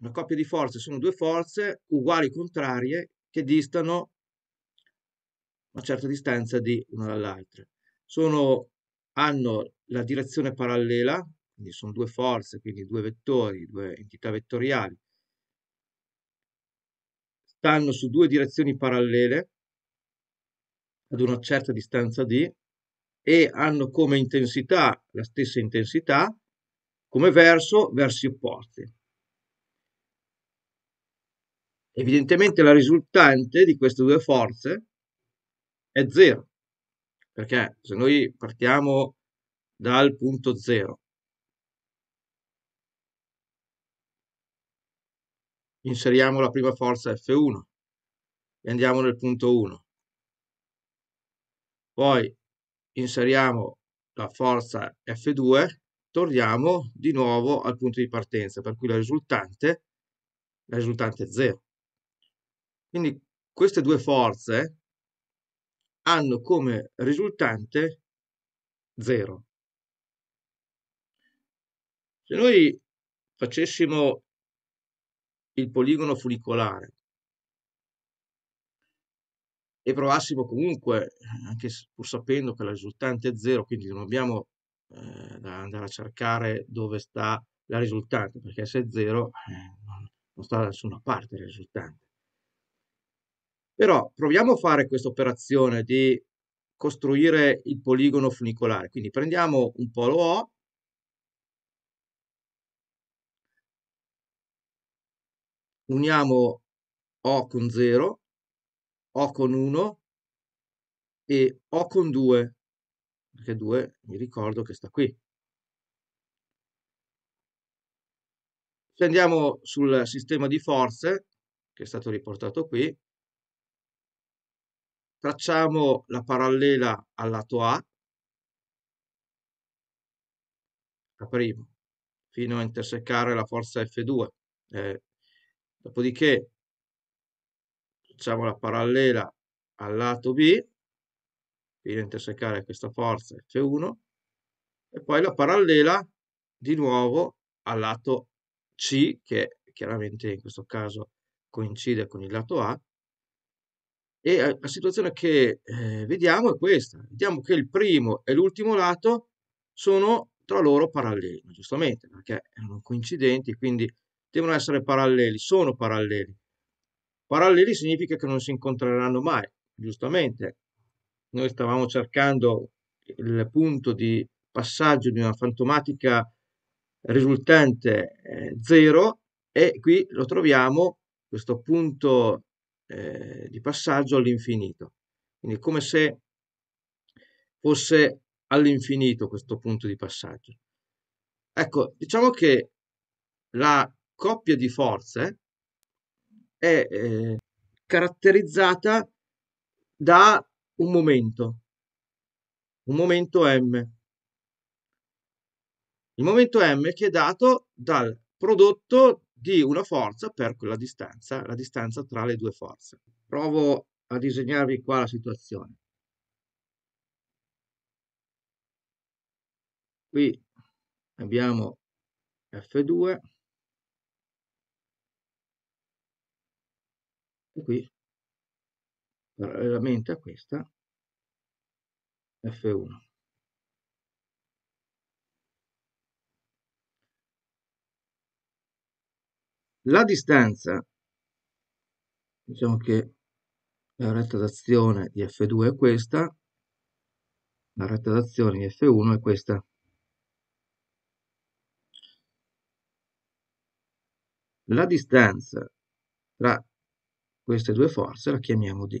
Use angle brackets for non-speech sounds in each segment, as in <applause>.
Una coppia di forze sono due forze uguali contrarie che distano una certa distanza di una dall'altra. hanno la direzione parallela, quindi sono due forze, quindi due vettori, due entità vettoriali, stanno su due direzioni parallele ad una certa distanza d e hanno come intensità la stessa intensità, come verso versi opposti. Evidentemente la risultante di queste due forze è 0, perché se noi partiamo dal punto 0, inseriamo la prima forza F1 e andiamo nel punto 1. Poi inseriamo la forza F2, torniamo di nuovo al punto di partenza, per cui la risultante, la risultante è 0. Quindi queste due forze hanno come risultante 0. Se noi facessimo il poligono funicolare e provassimo comunque, anche pur sapendo che la risultante è 0, quindi non abbiamo eh, da andare a cercare dove sta la risultante, perché se è 0 eh, non sta da nessuna parte la risultante. Però proviamo a fare questa operazione di costruire il poligono funicolare. Quindi prendiamo un polo O, uniamo O con 0, O con 1 e O con 2, perché 2 mi ricordo che sta qui. Se andiamo sul sistema di forze, che è stato riportato qui, tracciamo la parallela al lato A, la prima, fino a intersecare la forza F2. Eh, dopodiché facciamo la parallela al lato B, fino a intersecare questa forza F1, e poi la parallela di nuovo al lato C, che chiaramente in questo caso coincide con il lato A, e la situazione che eh, vediamo è questa, vediamo che il primo e l'ultimo lato sono tra loro paralleli, giustamente, perché erano coincidenti, quindi devono essere paralleli, sono paralleli. Paralleli significa che non si incontreranno mai, giustamente. Noi stavamo cercando il punto di passaggio di una fantomatica risultante eh, zero e qui lo troviamo, questo punto eh, di passaggio all'infinito. Quindi è come se fosse all'infinito questo punto di passaggio. Ecco, diciamo che la coppia di forze è eh, caratterizzata da un momento, un momento m. Il momento m che è dato dal prodotto di una forza per quella distanza, la distanza tra le due forze. Provo a disegnarvi qua la situazione. Qui abbiamo F2 e qui parallelamente a questa F1. La distanza, diciamo che la retta d'azione di F2 è questa, la retta d'azione di F1 è questa. La distanza tra queste due forze la chiamiamo D.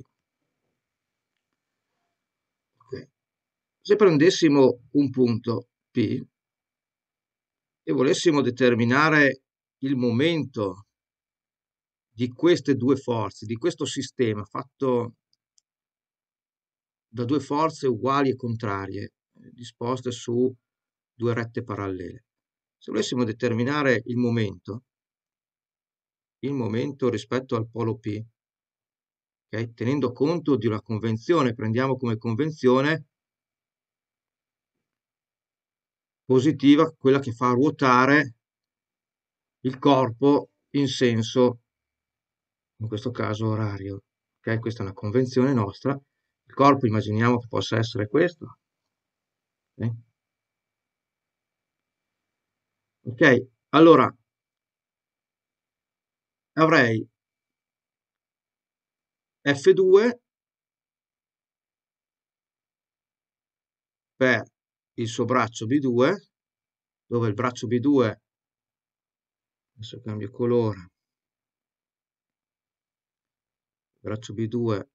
Okay. Se prendessimo un punto P e volessimo determinare il momento di queste due forze, di questo sistema fatto da due forze uguali e contrarie, disposte su due rette parallele. Se volessimo determinare il momento, il momento rispetto al polo P, okay? tenendo conto di una convenzione, prendiamo come convenzione positiva quella che fa ruotare il corpo in senso, in questo caso, orario. Okay? Questa è una convenzione nostra. Il corpo immaginiamo che possa essere questo. Ok, allora avrei F2 per il suo braccio B2, dove il braccio B2 adesso cambio colore il braccio B2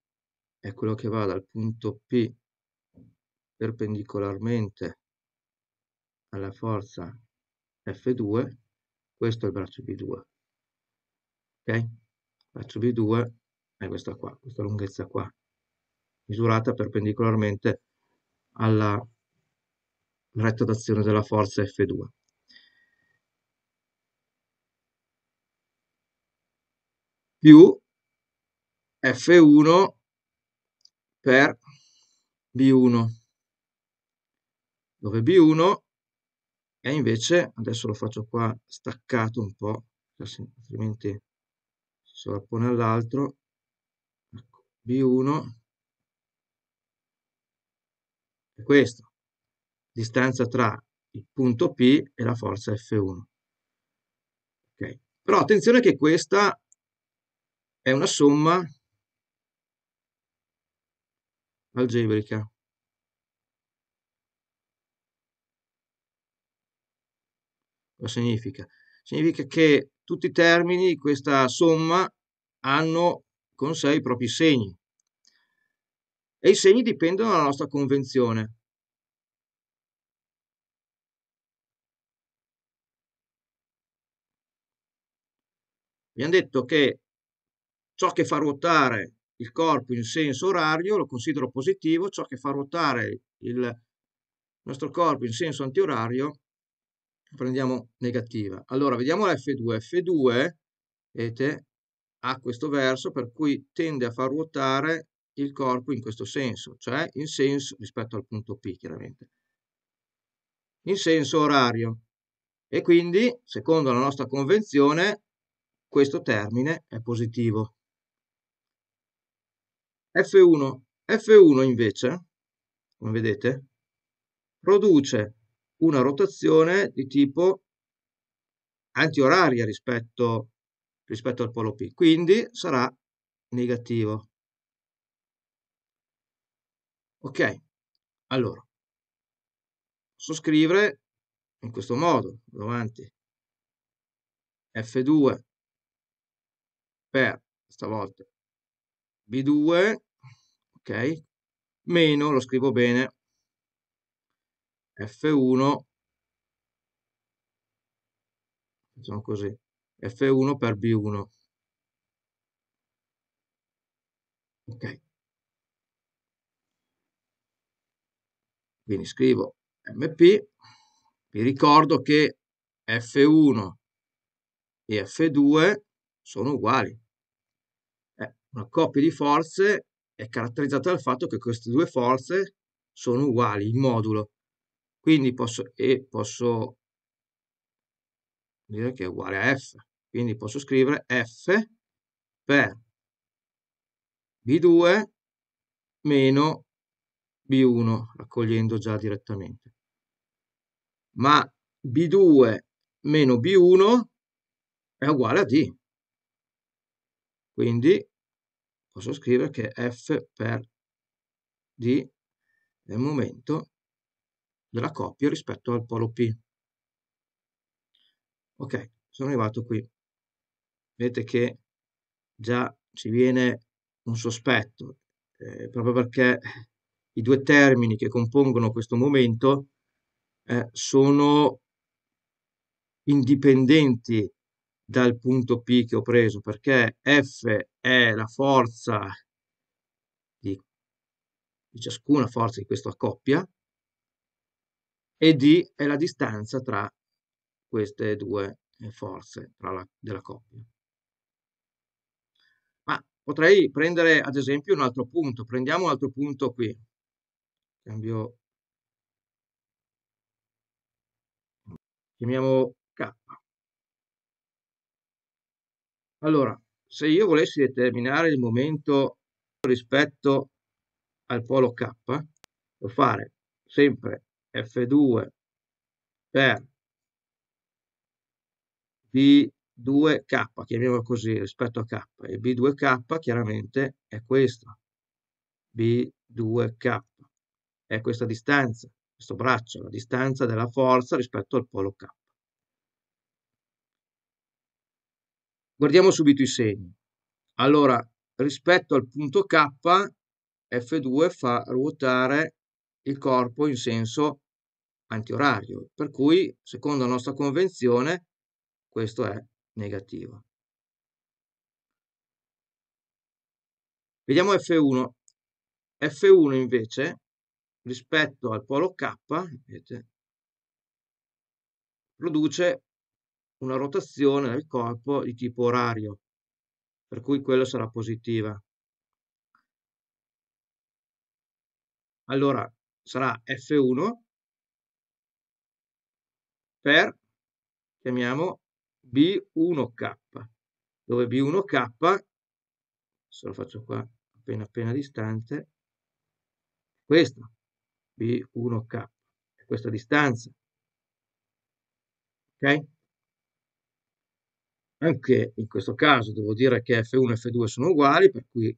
è quello che va dal punto P perpendicolarmente alla forza F2 questo è il braccio B2 ok? braccio B2 è questa qua, questa lunghezza qua misurata perpendicolarmente alla retta d'azione della forza F2 più F1 per B1, dove B1 è invece, adesso lo faccio qua staccato un po', cioè altrimenti si sovrappone all'altro, ecco, B1 è questo, distanza tra il punto P e la forza F1. Okay. Però attenzione che questa è una somma algebrica. Cosa significa? Significa che tutti i termini di questa somma hanno con sé i propri segni e i segni dipendono dalla nostra convenzione. Abbiamo detto che Ciò che fa ruotare il corpo in senso orario lo considero positivo, ciò che fa ruotare il nostro corpo in senso antiorario lo prendiamo negativa. Allora, vediamo la F2. F2, vedete, ha questo verso per cui tende a far ruotare il corpo in questo senso, cioè in senso rispetto al punto P, chiaramente, in senso orario. E quindi, secondo la nostra convenzione, questo termine è positivo. F1. F1 invece, come vedete, produce una rotazione di tipo antioraria rispetto, rispetto al polo P, quindi sarà negativo. Ok, allora, posso scrivere in questo modo, davanti, F2 per stavolta B2 ok? Meno, lo scrivo bene, F1, facciamo così, F1 per B1. Ok. Quindi scrivo MP, vi ricordo che F1 e F2 sono uguali. una coppia di forze è caratterizzata dal fatto che queste due forze sono uguali in modulo. Quindi posso, e posso dire che è uguale a F. Quindi posso scrivere F per B2 meno B1, raccogliendo già direttamente. Ma B2 meno B1 è uguale a D. Quindi posso scrivere che f per d è il momento della coppia rispetto al polo P. Ok, sono arrivato qui. Vedete che già ci viene un sospetto, eh, proprio perché i due termini che compongono questo momento eh, sono indipendenti dal punto P che ho preso perché F è la forza di, di ciascuna forza di questa coppia e D è la distanza tra queste due forze la, della coppia. Ma potrei prendere ad esempio un altro punto, prendiamo un altro punto qui, cambio, chiamiamo K. Allora, se io volessi determinare il momento rispetto al polo K, devo fare sempre F2 per B2K, chiamiamolo così, rispetto a K. E B2K chiaramente è questo, B2K, è questa distanza, questo braccio, la distanza della forza rispetto al polo K. Guardiamo subito i segni. Allora, rispetto al punto K, F2 fa ruotare il corpo in senso antiorario, per cui, secondo la nostra convenzione, questo è negativo. Vediamo F1. F1 invece, rispetto al polo K, vedete, produce una rotazione del corpo di tipo orario, per cui quello sarà positiva. Allora sarà F1 per, chiamiamo B1K, dove B1K, se lo faccio qua appena appena distante, questa, B1K, questa distanza. Ok? Anche in questo caso devo dire che F1 e F2 sono uguali, per cui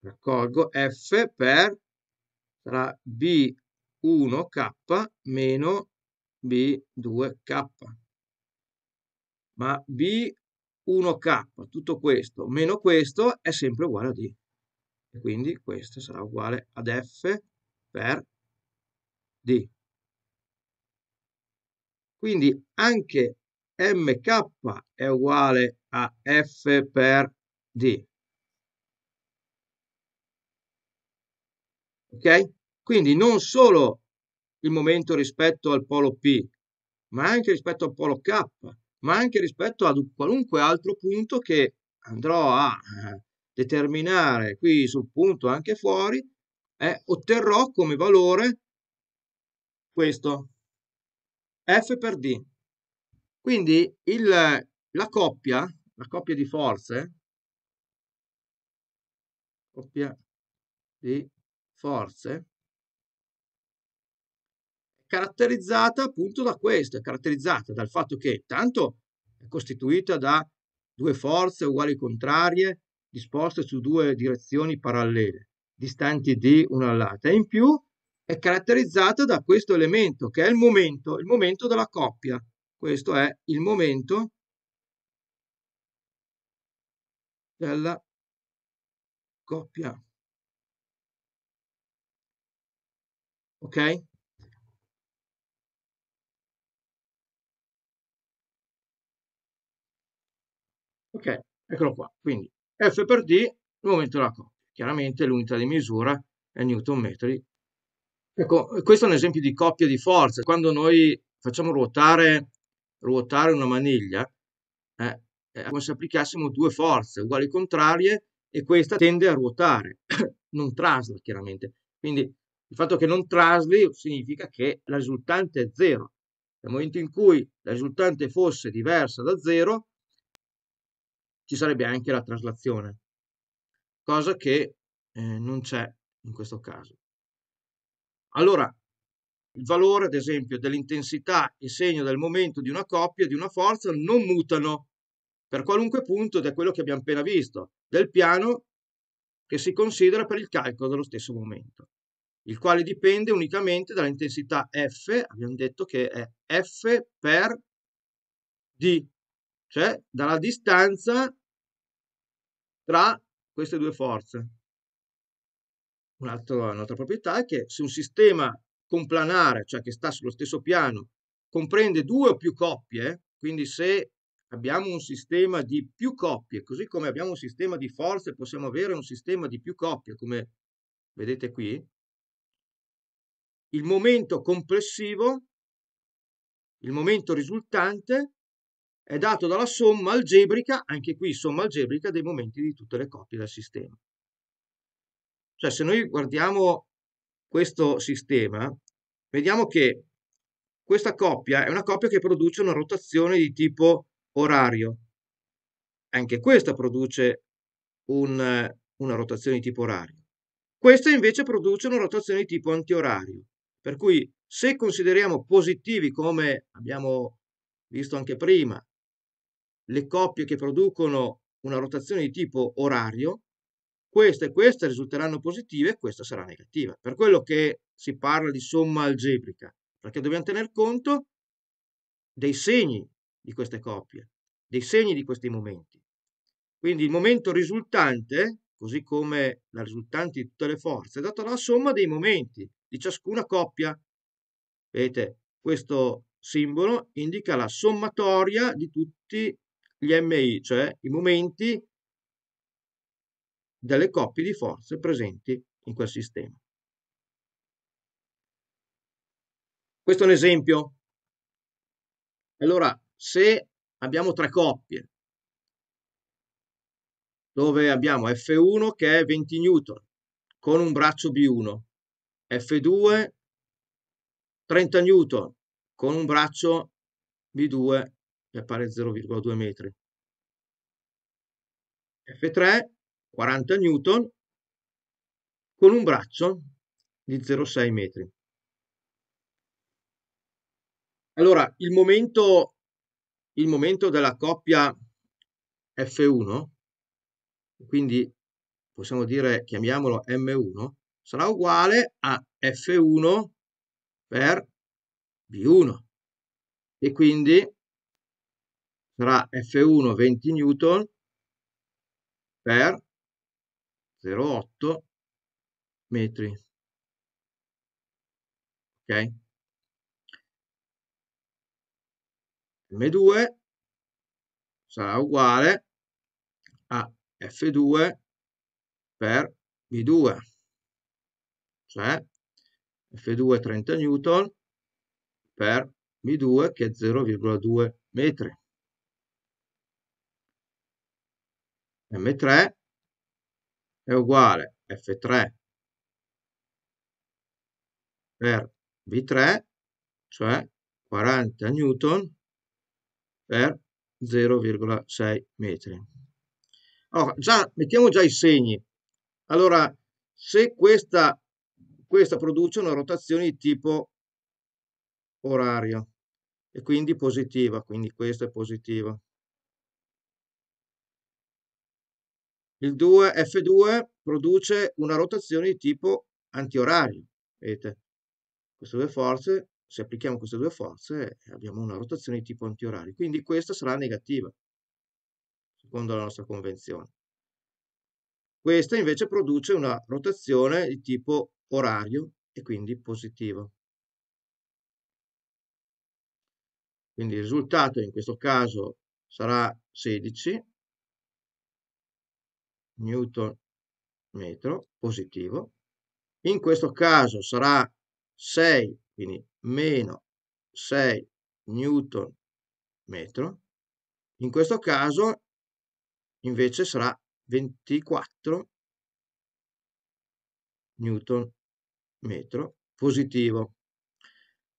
raccolgo F per tra B1K meno B2K. Ma B1K, tutto questo, meno questo, è sempre uguale a D. E quindi questo sarà uguale ad F per D. Quindi anche mk è uguale a f per d. Ok? Quindi non solo il momento rispetto al polo P, ma anche rispetto al polo K, ma anche rispetto a qualunque altro punto che andrò a eh, determinare qui sul punto anche fuori, eh, otterrò come valore questo, f per d. Quindi il, la coppia, la coppia di forze, coppia di forze, è caratterizzata appunto da questo, è caratterizzata dal fatto che tanto è costituita da due forze uguali contrarie disposte su due direzioni parallele, distanti di una dall'altra, e in più è caratterizzata da questo elemento che è il momento, il momento della coppia questo è il momento della coppia. Ok? Ok, eccolo qua. Quindi F per D, il momento della coppia. Chiaramente l'unità di misura è Newton metri. Ecco, questo è un esempio di coppia di forze. Quando noi facciamo ruotare ruotare una maniglia, eh, è come se applicassimo due forze uguali contrarie e questa tende a ruotare, <coughs> non trasla chiaramente. Quindi il fatto che non trasli significa che la risultante è zero. Nel momento in cui la risultante fosse diversa da zero, ci sarebbe anche la traslazione, cosa che eh, non c'è in questo caso. Allora, il valore, ad esempio, dell'intensità e segno del momento di una coppia di una forza non mutano per qualunque punto da quello che abbiamo appena visto, del piano che si considera per il calcolo dello stesso momento, il quale dipende unicamente dall'intensità F, abbiamo detto che è F per D, cioè dalla distanza tra queste due forze. Un'altra, un'altra proprietà è che se un sistema complanare, cioè che sta sullo stesso piano, comprende due o più coppie, quindi se abbiamo un sistema di più coppie, così come abbiamo un sistema di forze, possiamo avere un sistema di più coppie, come vedete qui, il momento complessivo, il momento risultante, è dato dalla somma algebrica, anche qui somma algebrica, dei momenti di tutte le coppie del sistema. Cioè se noi guardiamo questo sistema, vediamo che questa coppia è una coppia che produce una rotazione di tipo orario. Anche questa produce un, una rotazione di tipo orario. Questa invece produce una rotazione di tipo antiorario. Per cui se consideriamo positivi, come abbiamo visto anche prima, le coppie che producono una rotazione di tipo orario, questa e questa risulteranno positive e questa sarà negativa. Per quello che si parla di somma algebrica, perché dobbiamo tener conto dei segni di queste coppie, dei segni di questi momenti. Quindi il momento risultante, così come la risultante di tutte le forze, è data dalla somma dei momenti di ciascuna coppia. Vedete, questo simbolo indica la sommatoria di tutti gli MI, cioè i momenti delle coppie di forze presenti in quel sistema. Questo è un esempio. Allora, se abbiamo tre coppie, dove abbiamo F1 che è 20 newton con un braccio B1, F2 30 newton con un braccio B2 che appare 0,2 metri, F3 40 newton con un braccio di 0,6 metri. Allora, il momento, il momento della coppia F1, quindi possiamo dire, chiamiamolo M1, sarà uguale a F1 per V1 e quindi sarà F1 20 newton per 0,8 metri. Ok? M2 sarà uguale a F2 per V2, cioè F2 è 30 Newton per V2 che è 0,2 metri. M3 è uguale F3 per V3, cioè 40 newton per 0,6 metri. Allora, già, mettiamo già i segni. Allora, se questa, questa produce una rotazione di tipo orario e quindi positiva, quindi questa è positiva. Il 2 F2 produce una rotazione di tipo antiorario, vedete? Queste due forze, se applichiamo queste due forze, abbiamo una rotazione di tipo antiorario, quindi questa sarà negativa, secondo la nostra convenzione. Questa invece produce una rotazione di tipo orario e quindi positiva. Quindi il risultato in questo caso sarà 16 newton metro positivo. In questo caso sarà 6, quindi meno 6 newton metro. In questo caso invece sarà 24 newton metro positivo.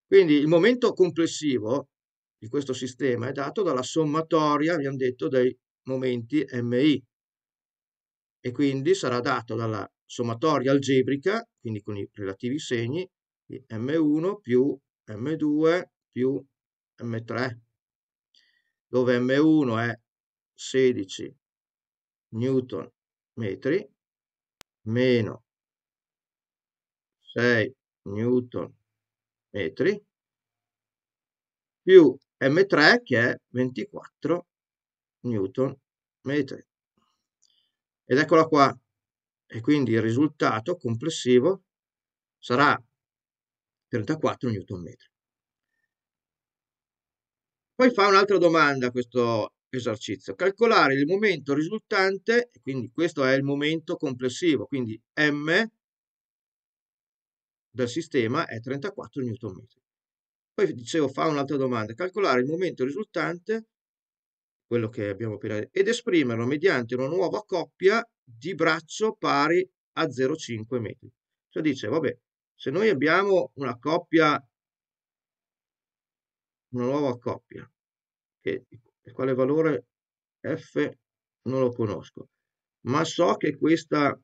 Quindi il momento complessivo di questo sistema è dato dalla sommatoria, abbiamo detto, dei momenti MI e quindi sarà dato dalla sommatoria algebrica, quindi con i relativi segni, di M1 più M2 più M3, dove M1 è 16 newton metri meno 6 newton metri più M3 che è 24 newton metri ed eccola qua e quindi il risultato complessivo sarà 34 Nm. Poi fa un'altra domanda questo esercizio. Calcolare il momento risultante, quindi questo è il momento complessivo, quindi M del sistema è 34 Nm. Poi dicevo fa un'altra domanda. Calcolare il momento risultante quello che abbiamo appena detto, ed esprimerlo mediante una nuova coppia di braccio pari a 0,5 metri. Cioè dice, vabbè, se noi abbiamo una coppia, una nuova coppia, che, quale valore f non lo conosco, ma so che questa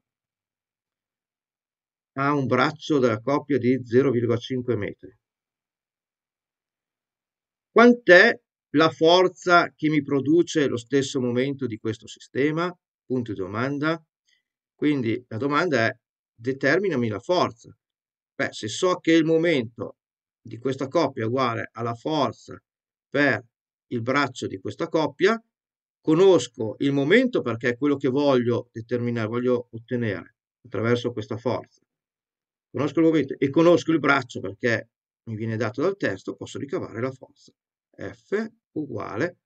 ha un braccio della coppia di 0,5 metri. Quant'è la forza che mi produce lo stesso momento di questo sistema? Punto di domanda. Quindi la domanda è determinami la forza. Beh, se so che il momento di questa coppia è uguale alla forza per il braccio di questa coppia, conosco il momento perché è quello che voglio determinare, voglio ottenere attraverso questa forza. Conosco il momento e conosco il braccio perché mi viene dato dal testo, posso ricavare la forza f uguale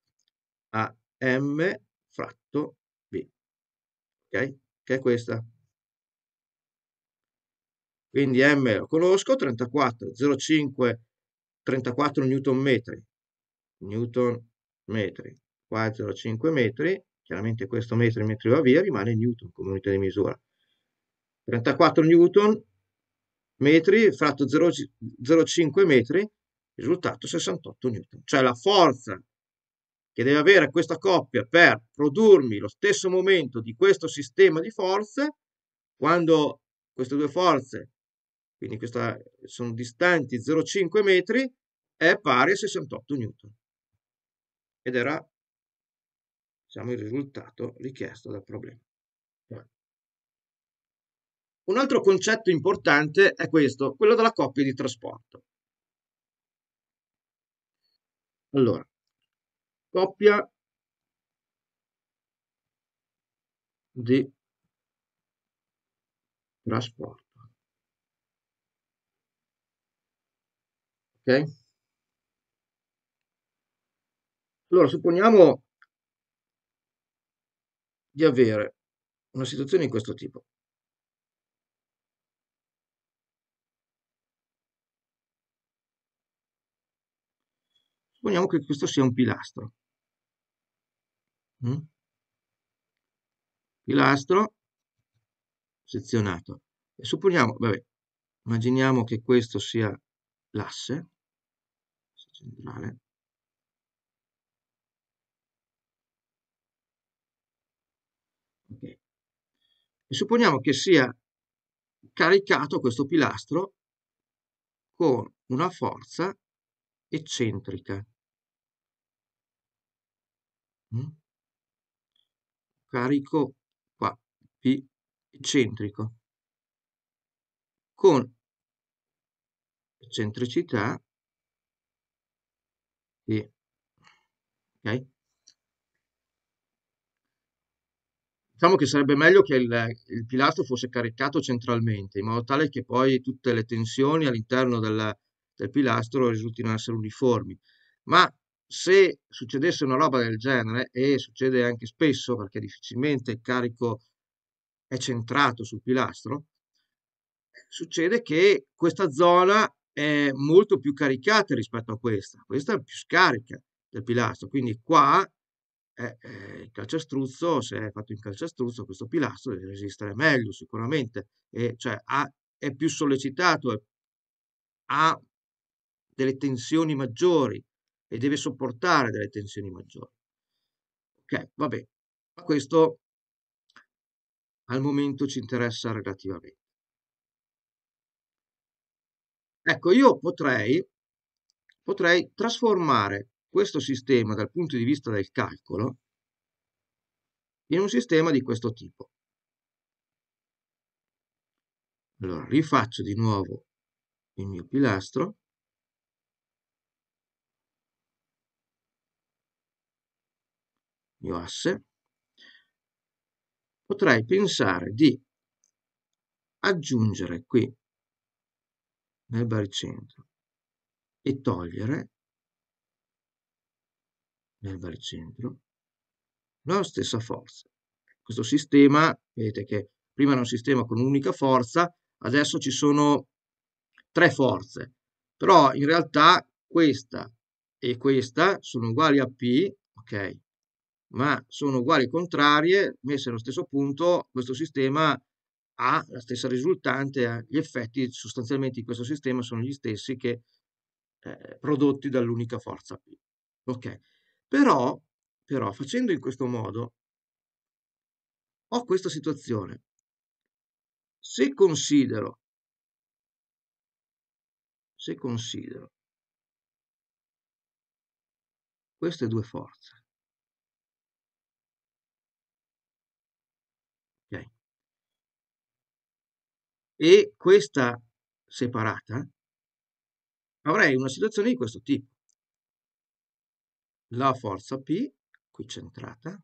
a m fratto b, ok? Che è questa. Quindi m lo conosco, 34,05 34 newton metri, newton metri, qua 0,5 metri, chiaramente questo metro mentre va via rimane newton come unità di misura. 34 newton metri fratto 0,5 metri risultato 68 N. Cioè la forza che deve avere questa coppia per produrmi lo stesso momento di questo sistema di forze, quando queste due forze, quindi questa, sono distanti 0,5 metri, è pari a 68 N. Ed era diciamo, il risultato richiesto dal problema. Un altro concetto importante è questo, quello della coppia di trasporto. Allora, coppia di trasporto. Ok? Allora, supponiamo di avere una situazione di questo tipo. supponiamo che questo sia un pilastro. Mm? Pilastro sezionato. E supponiamo, vabbè, immaginiamo che questo sia l'asse centrale. E supponiamo che sia caricato questo pilastro con una forza eccentrica. Mm. Carico qua, P centrico, con eccentricità P. Ok? Diciamo che sarebbe meglio che il, il pilastro fosse caricato centralmente, in modo tale che poi tutte le tensioni all'interno del, del pilastro risultino essere uniformi. Ma se succedesse una roba del genere, e succede anche spesso perché difficilmente il carico è centrato sul pilastro, succede che questa zona è molto più caricata rispetto a questa, questa è più scarica del pilastro, quindi qua eh, eh, il calciastruzzo, se è fatto in calciastruzzo, questo pilastro deve resistere meglio sicuramente, e cioè ha, è più sollecitato, è, ha delle tensioni maggiori, e deve sopportare delle tensioni maggiori. Ok, va bene. Ma questo al momento ci interessa relativamente. Ecco, io potrei, potrei trasformare questo sistema dal punto di vista del calcolo in un sistema di questo tipo. Allora, rifaccio di nuovo il mio pilastro mio asse, potrei pensare di aggiungere qui nel baricentro e togliere nel baricentro la stessa forza. Questo sistema, vedete che prima era un sistema con un'unica forza, adesso ci sono tre forze, però in realtà questa e questa sono uguali a P, ok? ma sono uguali e contrarie, messe allo stesso punto, questo sistema ha la stessa risultante, gli effetti sostanzialmente di questo sistema sono gli stessi che eh, prodotti dall'unica forza P. Ok, però, però facendo in questo modo ho questa situazione. Se considero, se considero queste due forze, e questa separata, avrei una situazione di questo tipo. La forza P, qui centrata,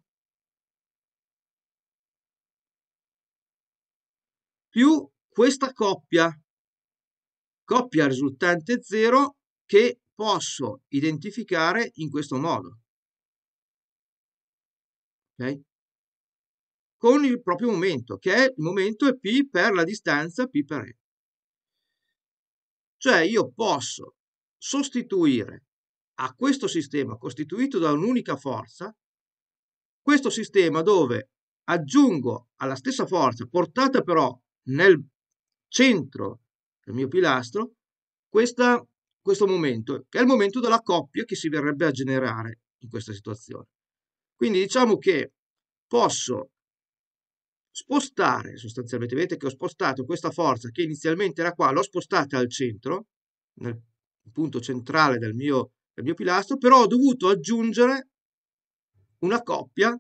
più questa coppia, coppia risultante 0 che posso identificare in questo modo. Okay? con il proprio momento, che è il momento P per la distanza P per E. Cioè io posso sostituire a questo sistema costituito da un'unica forza, questo sistema dove aggiungo alla stessa forza, portata però nel centro del mio pilastro, questa, questo momento, che è il momento della coppia che si verrebbe a generare in questa situazione. Quindi diciamo che posso spostare sostanzialmente, vedete che ho spostato questa forza che inizialmente era qua, l'ho spostata al centro, nel punto centrale del mio, del mio pilastro, però ho dovuto aggiungere una coppia,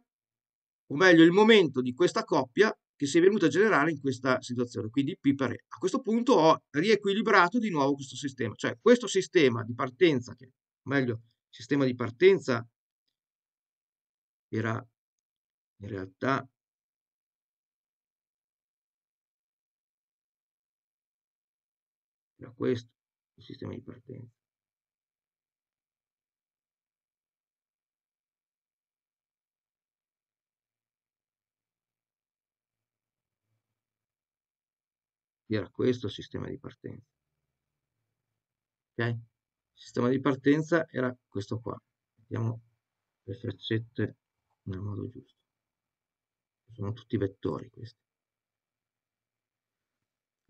o meglio il momento di questa coppia che si è venuta a generare in questa situazione, quindi P per E. A questo punto ho riequilibrato di nuovo questo sistema, cioè questo sistema di partenza, che, o meglio, il sistema di partenza era in realtà Era questo il sistema di partenza. Era questo il sistema di partenza. Ok? Il sistema di partenza era questo qua. Mettiamo le freccette nel modo giusto. Sono tutti vettori questi.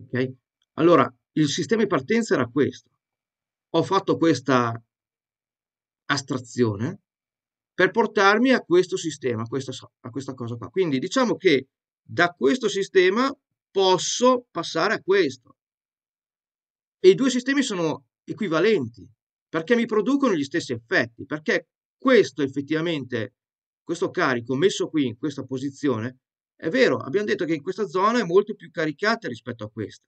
Ok? Allora, il sistema di partenza era questo. Ho fatto questa astrazione per portarmi a questo sistema, a questa, a questa cosa qua. Quindi diciamo che da questo sistema posso passare a questo. E i due sistemi sono equivalenti perché mi producono gli stessi effetti, perché questo effettivamente, questo carico messo qui in questa posizione, è vero, abbiamo detto che in questa zona è molto più caricata rispetto a questa.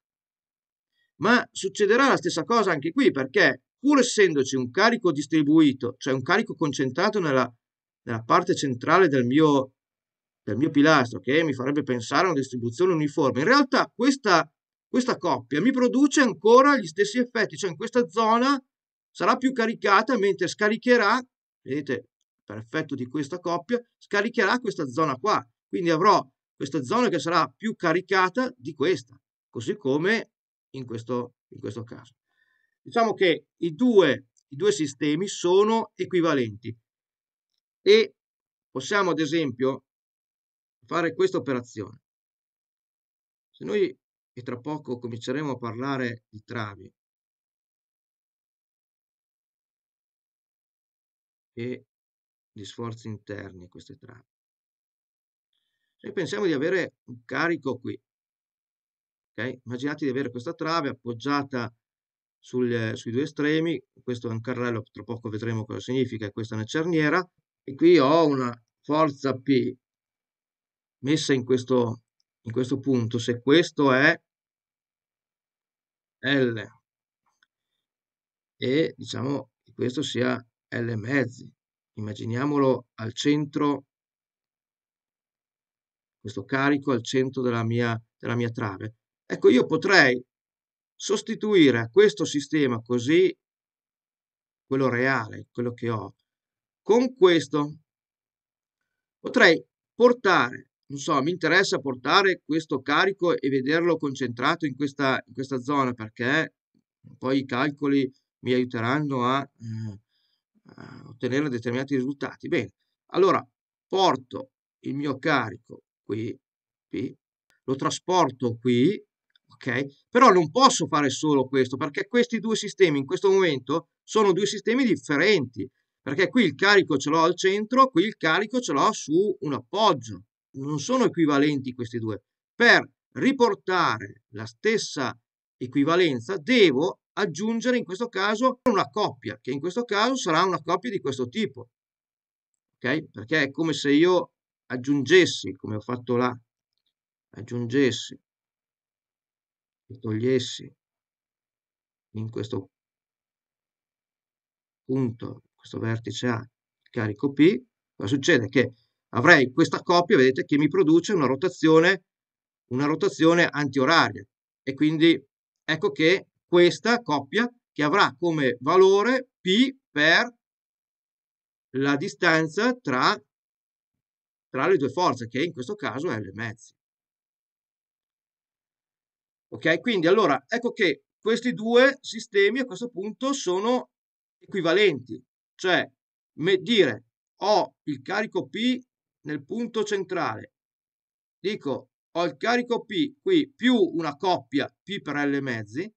Ma succederà la stessa cosa anche qui perché pur essendoci un carico distribuito, cioè un carico concentrato nella, nella parte centrale del mio, del mio pilastro, che mi farebbe pensare a una distribuzione uniforme, in realtà questa, questa coppia mi produce ancora gli stessi effetti, cioè in questa zona sarà più caricata mentre scaricherà, vedete, per effetto di questa coppia, scaricherà questa zona qua. Quindi avrò questa zona che sarà più caricata di questa, così come in questo, in questo caso. Diciamo che i due, i due sistemi sono equivalenti e possiamo ad esempio fare questa operazione. Se noi, e tra poco cominceremo a parlare di travi, e di sforzi interni queste travi. Se pensiamo di avere un carico qui, Okay? Immaginate di avere questa trave appoggiata sul, eh, sui due estremi, questo è un carrello, tra poco vedremo cosa significa, questa è una cerniera, e qui ho una forza P messa in questo, in questo punto, se questo è L e diciamo che questo sia L mezzi, immaginiamolo al centro, questo carico al centro della mia, della mia trave, Ecco, io potrei sostituire a questo sistema così, quello reale, quello che ho, con questo. Potrei portare, non so, mi interessa portare questo carico e vederlo concentrato in questa, in questa zona perché poi i calcoli mi aiuteranno a, eh, a ottenere determinati risultati. Bene, allora porto il mio carico qui, qui lo trasporto qui ok? Però non posso fare solo questo, perché questi due sistemi in questo momento sono due sistemi differenti, perché qui il carico ce l'ho al centro, qui il carico ce l'ho su un appoggio. Non sono equivalenti questi due. Per riportare la stessa equivalenza devo aggiungere in questo caso una coppia, che in questo caso sarà una coppia di questo tipo. Ok? Perché è come se io aggiungessi, come ho fatto là, aggiungessi e togliessi in questo punto, questo vertice A, il carico P, cosa succede? Che avrei questa coppia, vedete, che mi produce una rotazione, una rotazione antioraria. E quindi ecco che questa coppia che avrà come valore P per la distanza tra, tra le due forze, che in questo caso è L mezzi. Ok, quindi allora ecco che questi due sistemi a questo punto sono equivalenti, cioè dire ho il carico P nel punto centrale, dico ho il carico P qui più una coppia P per L mezzi,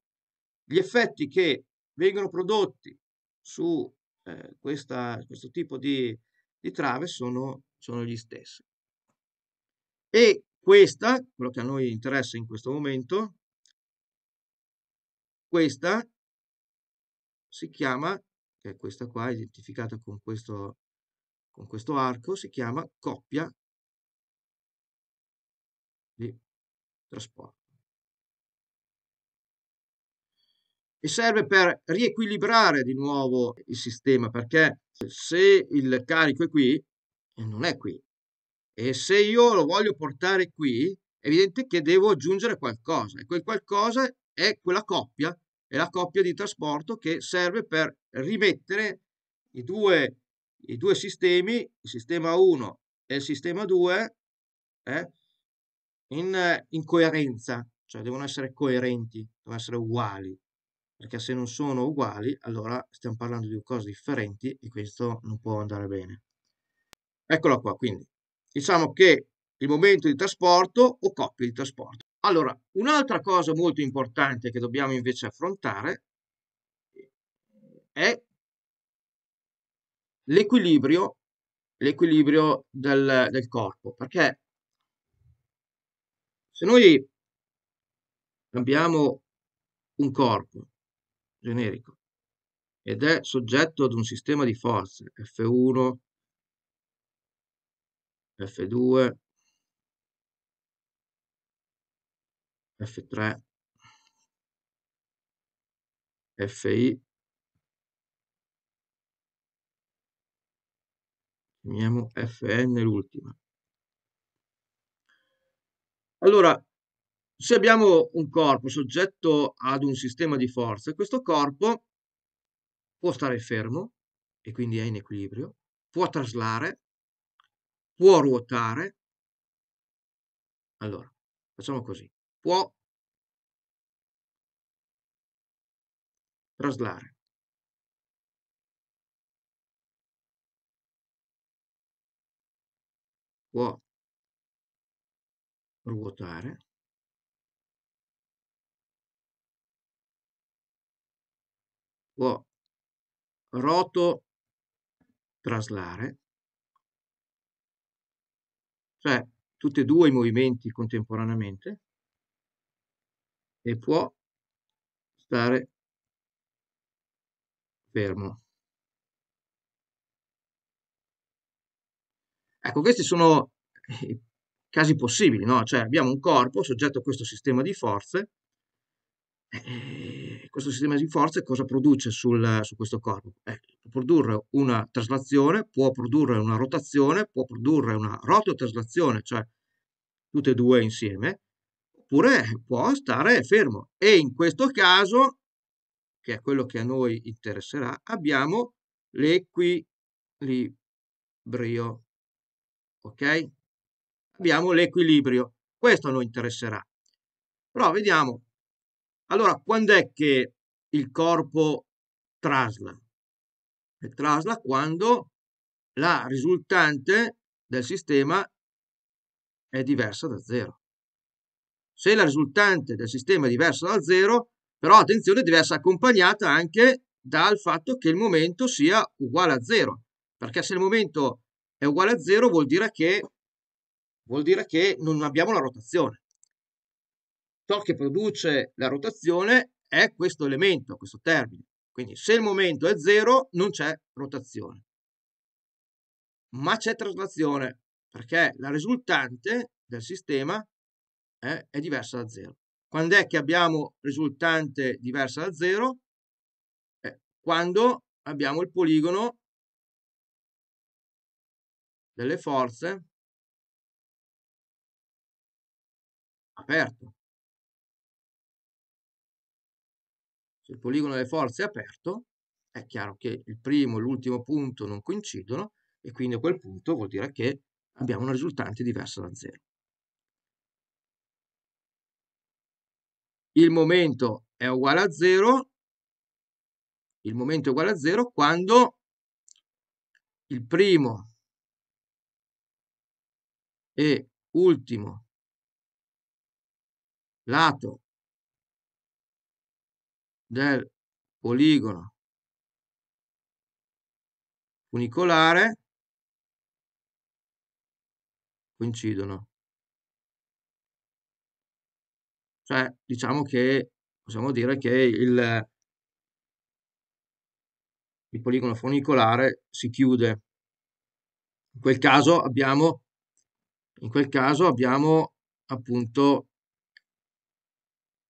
gli effetti che vengono prodotti su eh, questa, questo tipo di, di trave sono, sono gli stessi. E questa, quello che a noi interessa in questo momento, questa si chiama, che è questa qua, identificata con questo, con questo arco, si chiama coppia di trasporto. E serve per riequilibrare di nuovo il sistema, perché se il carico è qui, non è qui. E se io lo voglio portare qui, è evidente che devo aggiungere qualcosa. E quel qualcosa è quella coppia è la coppia di trasporto che serve per rimettere i due, i due sistemi, il sistema 1 e il sistema 2, eh, in, in coerenza, cioè devono essere coerenti, devono essere uguali, perché se non sono uguali, allora stiamo parlando di due cose differenti e questo non può andare bene. Eccolo qua, quindi diciamo che il momento di trasporto o coppia di trasporto. Allora, un'altra cosa molto importante che dobbiamo invece affrontare è l'equilibrio, l'equilibrio del, del corpo, perché se noi abbiamo un corpo generico ed è soggetto ad un sistema di forze F1, F2, F3, FI, chiamiamo Fn l'ultima. Allora, se abbiamo un corpo soggetto ad un sistema di forze, questo corpo può stare fermo e quindi è in equilibrio, può traslare, può ruotare. Allora, facciamo così può traslare. può ruotare può roto traslare cioè tutti e due i movimenti contemporaneamente e può stare fermo. Ecco, questi sono i casi possibili, no? Cioè abbiamo un corpo soggetto a questo sistema di forze, E questo sistema di forze cosa produce sul, su questo corpo? Eh, può produrre una traslazione, può produrre una rotazione, può produrre una rototraslazione, cioè tutte e due insieme, oppure può stare fermo. E in questo caso, che è quello che a noi interesserà, abbiamo l'equilibrio. Ok? Abbiamo l'equilibrio. Questo a noi interesserà. Però vediamo. Allora, quando è che il corpo trasla? E trasla quando la risultante del sistema è diversa da zero. Se la risultante del sistema è diversa da zero, però attenzione deve essere accompagnata anche dal fatto che il momento sia uguale a zero. perché se il momento è uguale a zero, vuol dire che, vuol dire che non abbiamo la rotazione. Ciò che produce la rotazione è questo elemento, questo termine. Quindi se il momento è zero, non c'è rotazione. Ma c'è traslazione, perché la risultante del sistema eh, è diversa da 0. Quando è che abbiamo risultante diversa da 0? Eh, quando abbiamo il poligono delle forze aperto. Se il poligono delle forze è aperto, è chiaro che il primo e l'ultimo punto non coincidono e quindi a quel punto vuol dire che abbiamo una risultante diversa da 0. il momento è uguale a 0, il momento è uguale a 0 quando il primo e ultimo lato del poligono funicolare coincidono. Cioè, diciamo che possiamo dire che il, il poligono funicolare si chiude. In quel caso abbiamo, in quel caso abbiamo appunto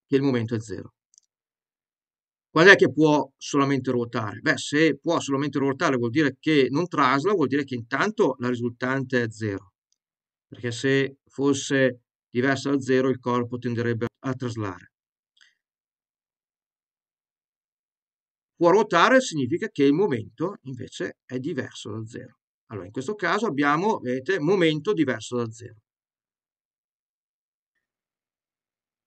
che il momento è zero. Qual è che può solamente ruotare? Beh, se può solamente ruotare vuol dire che non trasla, vuol dire che intanto la risultante è zero, perché se fosse diversa da zero il corpo tenderebbe a a traslare. Può ruotare significa che il momento invece è diverso da zero. Allora, in questo caso abbiamo, vedete, momento diverso da zero.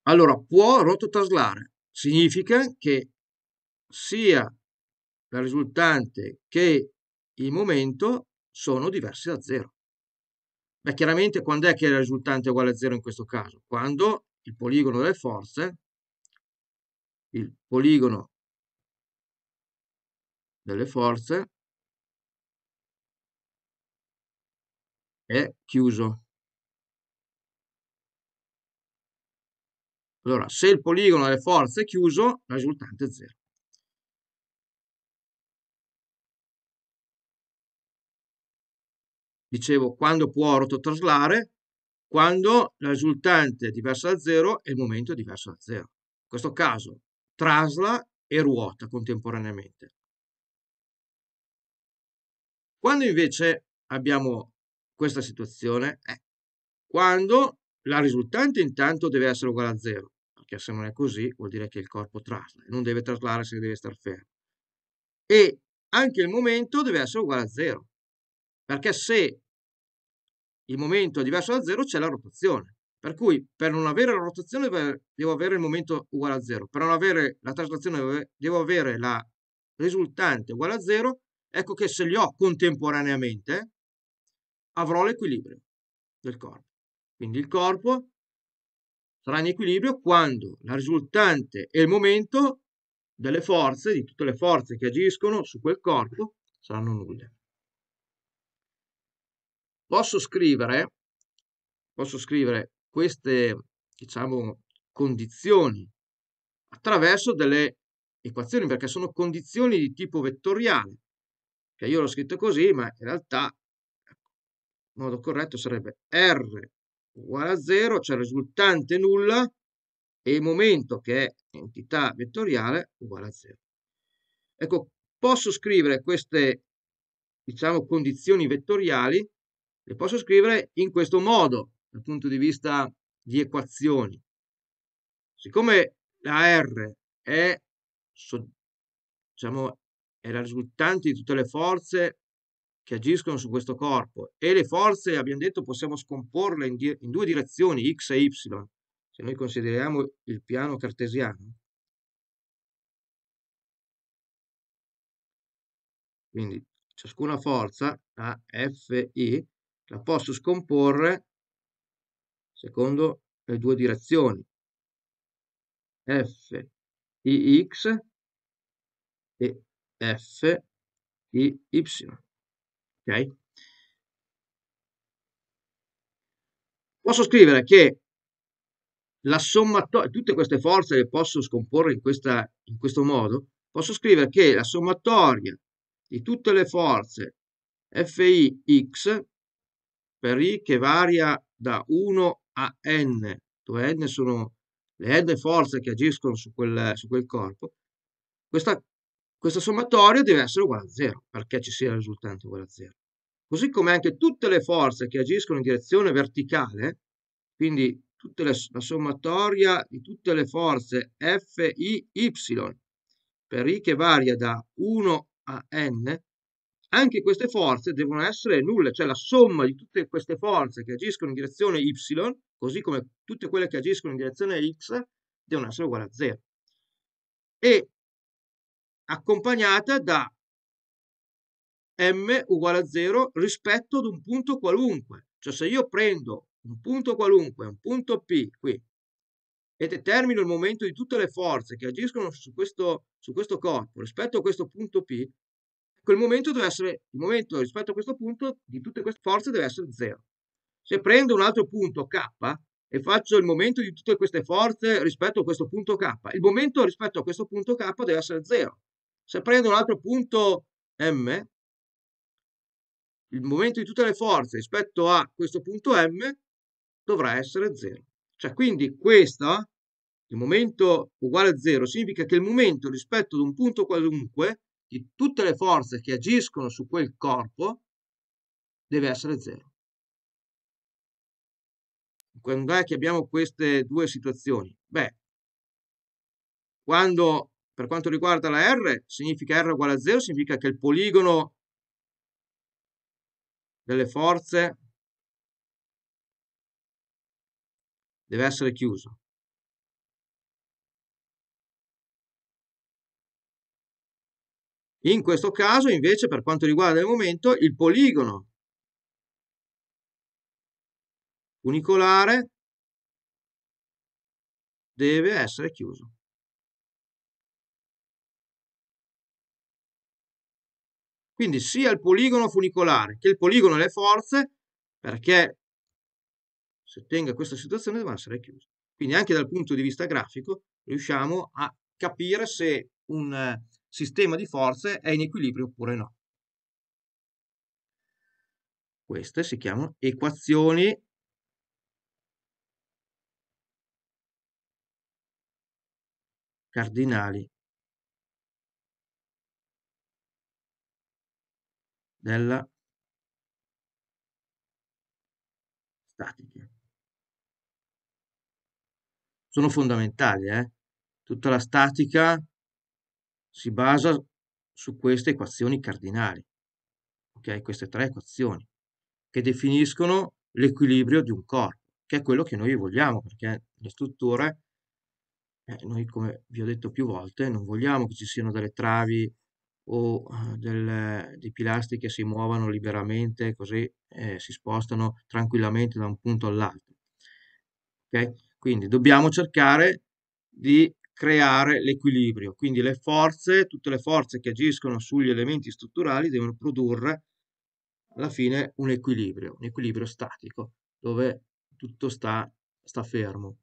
Allora, può rototraslare significa che sia la risultante che il momento sono diversi da zero. Beh, chiaramente quando è che la risultante è uguale a zero in questo caso? Quando il poligono delle forze, il poligono delle forze è chiuso. Allora, se il poligono delle forze è chiuso, la risultante è 0. Dicevo, quando può rototraslare, quando la risultante è diversa da 0 e il momento è diverso da 0. In questo caso trasla e ruota contemporaneamente. Quando invece abbiamo questa situazione è quando la risultante intanto deve essere uguale a 0, perché se non è così vuol dire che il corpo trasla, non deve traslare se deve stare fermo. E anche il momento deve essere uguale a 0, perché se il momento diverso da 0 c'è la rotazione. Per cui per non avere la rotazione devo avere il momento uguale a 0, per non avere la traslazione devo avere la risultante uguale a 0, ecco che se li ho contemporaneamente avrò l'equilibrio del corpo. Quindi il corpo sarà in equilibrio quando la risultante e il momento delle forze, di tutte le forze che agiscono su quel corpo, saranno nulle. Posso scrivere, posso scrivere queste, diciamo, condizioni attraverso delle equazioni, perché sono condizioni di tipo vettoriale. Che io l'ho scritto così, ma in realtà ecco, il modo corretto sarebbe R uguale a 0, cioè risultante nulla, e il momento che è entità vettoriale uguale a 0. Ecco, posso scrivere queste, diciamo, condizioni vettoriali le posso scrivere in questo modo dal punto di vista di equazioni. Siccome la R è, diciamo, è la risultante di tutte le forze che agiscono su questo corpo e le forze, abbiamo detto, possiamo scomporle in, di in due direzioni, x e y, se noi consideriamo il piano cartesiano. Quindi ciascuna forza, a F, I, la posso scomporre secondo le due direzioni f di x e f di y. Ok? Posso scrivere che la sommatoria, tutte queste forze le posso scomporre in, questa, in questo modo, posso scrivere che la sommatoria di tutte le forze Fix per i che varia da 1 a n, dove n sono le n forze che agiscono su quel, su quel corpo, questa, questa sommatoria deve essere uguale a 0 perché ci sia il risultante uguale a 0. Così come anche tutte le forze che agiscono in direzione verticale, quindi le, la sommatoria di tutte le forze F, I, Y per I che varia da 1 a N, anche queste forze devono essere nulle, cioè la somma di tutte queste forze che agiscono in direzione y, così come tutte quelle che agiscono in direzione x, devono essere uguali a 0. E accompagnata da m uguale a 0 rispetto ad un punto qualunque. Cioè se io prendo un punto qualunque, un punto P qui, e determino il momento di tutte le forze che agiscono su questo, su questo corpo rispetto a questo punto P, quel momento deve essere, il momento rispetto a questo punto di tutte queste forze deve essere 0. Se prendo un altro punto K e faccio il momento di tutte queste forze rispetto a questo punto K, il momento rispetto a questo punto K deve essere 0. Se prendo un altro punto M, il momento di tutte le forze rispetto a questo punto M dovrà essere 0. Cioè, quindi questo, il momento uguale a 0, significa che il momento rispetto ad un punto qualunque di tutte le forze che agiscono su quel corpo deve essere zero. Quando è che abbiamo queste due situazioni? Beh, quando per quanto riguarda la R significa R uguale a 0, significa che il poligono delle forze deve essere chiuso. In questo caso, invece, per quanto riguarda il momento, il poligono unicolare deve essere chiuso. Quindi sia il poligono funicolare che il poligono le forze, perché se tenga questa situazione devono essere chiusi. Quindi anche dal punto di vista grafico riusciamo a capire se un, sistema di forze è in equilibrio oppure no. Queste si chiamano equazioni cardinali della statica. Sono fondamentali, eh? Tutta la statica si basa su queste equazioni cardinali, okay? queste tre equazioni, che definiscono l'equilibrio di un corpo, che è quello che noi vogliamo, perché le strutture, eh, noi come vi ho detto più volte, non vogliamo che ci siano delle travi o eh, del, dei pilastri che si muovano liberamente, così eh, si spostano tranquillamente da un punto all'altro. Okay? Quindi dobbiamo cercare di creare l'equilibrio. Quindi le forze, tutte le forze che agiscono sugli elementi strutturali devono produrre alla fine un equilibrio, un equilibrio statico, dove tutto sta, sta fermo.